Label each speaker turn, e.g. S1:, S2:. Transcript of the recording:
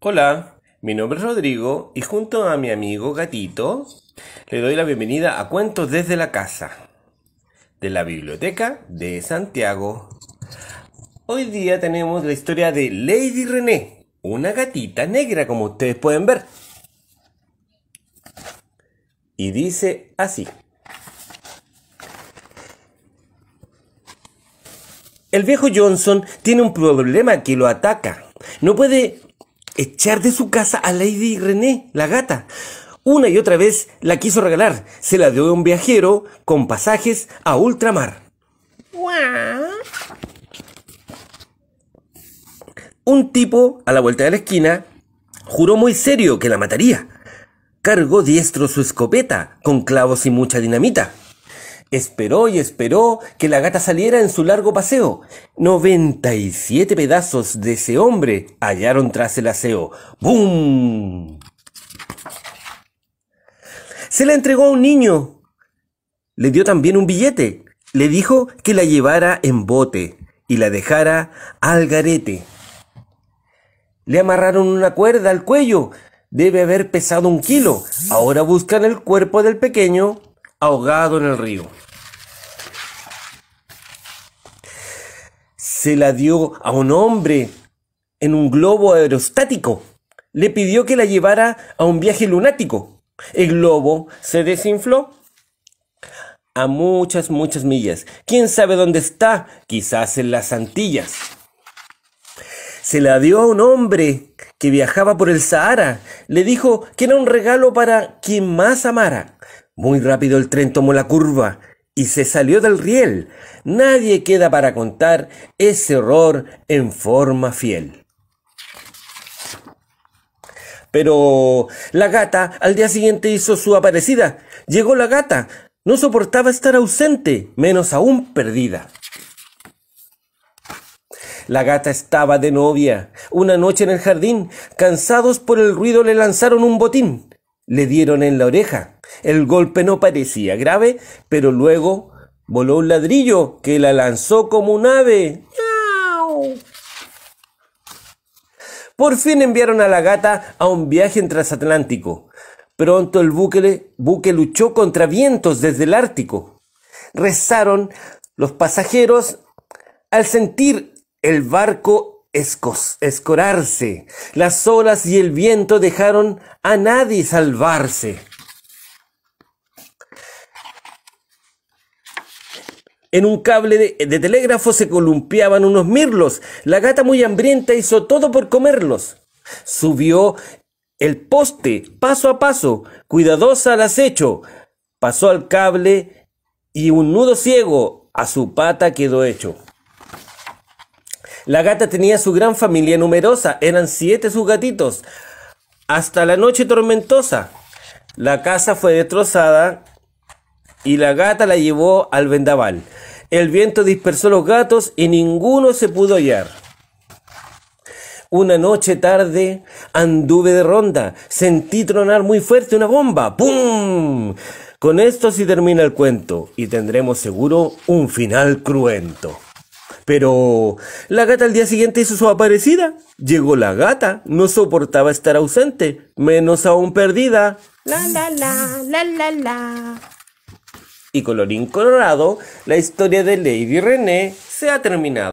S1: Hola, mi nombre es Rodrigo y junto a mi amigo Gatito le doy la bienvenida a Cuentos desde la Casa de la Biblioteca de Santiago. Hoy día tenemos la historia de Lady René, una gatita negra como ustedes pueden ver. Y dice así. El viejo Johnson tiene un problema que lo ataca. No puede echar de su casa a Lady René, la gata. Una y otra vez la quiso regalar. Se la dio a un viajero con pasajes a ultramar. Un tipo, a la vuelta de la esquina, juró muy serio que la mataría. Cargó diestro su escopeta, con clavos y mucha dinamita. Esperó y esperó que la gata saliera en su largo paseo. Noventa y siete pedazos de ese hombre hallaron tras el aseo. ¡Bum! Se la entregó a un niño. Le dio también un billete. Le dijo que la llevara en bote y la dejara al garete. Le amarraron una cuerda al cuello. Debe haber pesado un kilo. Ahora buscan el cuerpo del pequeño ahogado en el río. Se la dio a un hombre en un globo aerostático. Le pidió que la llevara a un viaje lunático. El globo se desinfló a muchas, muchas millas. ¿Quién sabe dónde está? Quizás en las Antillas. Se la dio a un hombre que viajaba por el Sahara. Le dijo que era un regalo para quien más amara. Muy rápido el tren tomó la curva y se salió del riel. Nadie queda para contar ese horror en forma fiel. Pero la gata al día siguiente hizo su aparecida. Llegó la gata. No soportaba estar ausente, menos aún perdida. La gata estaba de novia. Una noche en el jardín, cansados por el ruido, le lanzaron un botín le dieron en la oreja. El golpe no parecía grave, pero luego voló un ladrillo que la lanzó como un ave. Por fin enviaron a la gata a un viaje en transatlántico. Pronto el buque, buque luchó contra vientos desde el Ártico. Rezaron los pasajeros al sentir el barco escorarse. Las olas y el viento dejaron a nadie salvarse. En un cable de, de, telégrafo se columpiaban unos mirlos. La gata muy hambrienta hizo todo por comerlos. Subió el poste paso a paso, cuidadosa al acecho. Pasó al cable y un nudo ciego a su pata quedó hecho. La gata tenía su gran familia numerosa, eran siete sus gatitos. Hasta la noche tormentosa. La casa fue destrozada y la gata la llevó al vendaval. El viento dispersó los gatos y ninguno se pudo hallar. Una noche tarde anduve de ronda, sentí tronar muy fuerte una bomba. ¡Pum! Con esto sí termina el cuento y tendremos seguro un final cruento. Pero la gata al día siguiente hizo su aparecida. Llegó la gata, no soportaba estar ausente, menos aún perdida. La la la, la la la. Y colorín colorado, la historia de Lady René se ha terminado.